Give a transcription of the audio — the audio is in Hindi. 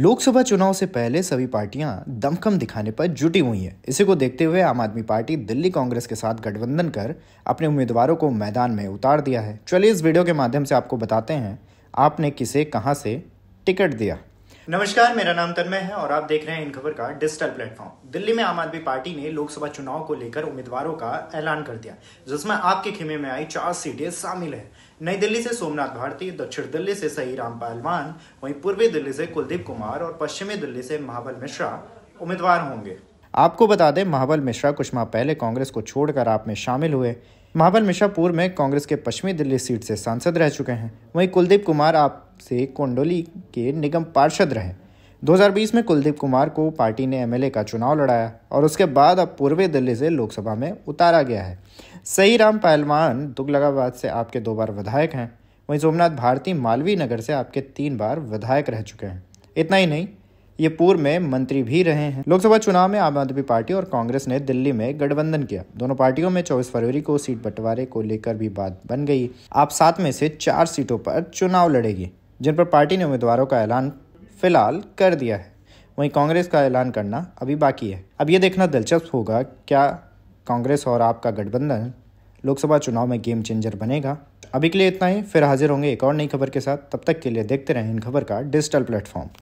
लोकसभा चुनाव से पहले सभी पार्टियां दमखम दिखाने पर जुटी हुई हैं इसी को देखते हुए आम आदमी पार्टी दिल्ली कांग्रेस के साथ गठबंधन कर अपने उम्मीदवारों को मैदान में उतार दिया है चलिए इस वीडियो के माध्यम से आपको बताते हैं आपने किसे कहां से टिकट दिया नमस्कार मेरा नाम तन्मय है और आप देख रहे हैं इन खबर का डिजिटल प्लेटफॉर्म दिल्ली में आम आदमी पार्टी ने लोकसभा चुनाव को लेकर उम्मीदवारों का ऐलान कर दिया जिसमें आपके खेमे में आई चार सीटें शामिल है नई दिल्ली से सोमनाथ भारती दक्षिण दिल्ली से सही राम पहलवान वहीं पूर्वी दिल्ली से कुलदीप कुमार और पश्चिमी दिल्ली से महाबल मिश्रा उम्मीदवार होंगे आपको बता दें महाबल मिश्रा कुछ माह पहले कांग्रेस को छोड़कर आप में शामिल हुए महाबल मिश्रा पूर्व में कांग्रेस के पश्चिमी दिल्ली सीट से सांसद रह चुके हैं वहीं कुलदीप कुमार आप से कोंडोली के निगम पार्षद रहे 2020 में कुलदीप कुमार को पार्टी ने एमएलए का चुनाव लड़ाया और उसके बाद अब पूर्वी दिल्ली से लोकसभा में उतारा गया है सही राम पहलवान दुगलगाबाद से आपके दो बार विधायक हैं वहीं सोमनाथ भारती मालवी नगर से आपके तीन बार विधायक रह चुके हैं इतना ही नहीं ये पूर्व में मंत्री भी रहे हैं लोकसभा चुनाव में आम आदमी पार्टी और कांग्रेस ने दिल्ली में गठबंधन किया दोनों पार्टियों में 24 फरवरी को सीट बंटवारे को लेकर भी बात बन गई आप सात में से चार सीटों पर चुनाव लड़ेगी जिन पर पार्टी ने उम्मीदवारों का ऐलान फिलहाल कर दिया है वहीं कांग्रेस का ऐलान करना अभी बाकी है अब ये देखना दिलचस्प होगा क्या कांग्रेस और आपका गठबंधन लोकसभा चुनाव में गेम चेंजर बनेगा अभी के लिए इतना ही फिर हाजिर होंगे एक और नई खबर के साथ तब तक के लिए देखते रहें इन खबर का डिजिटल प्लेटफॉर्म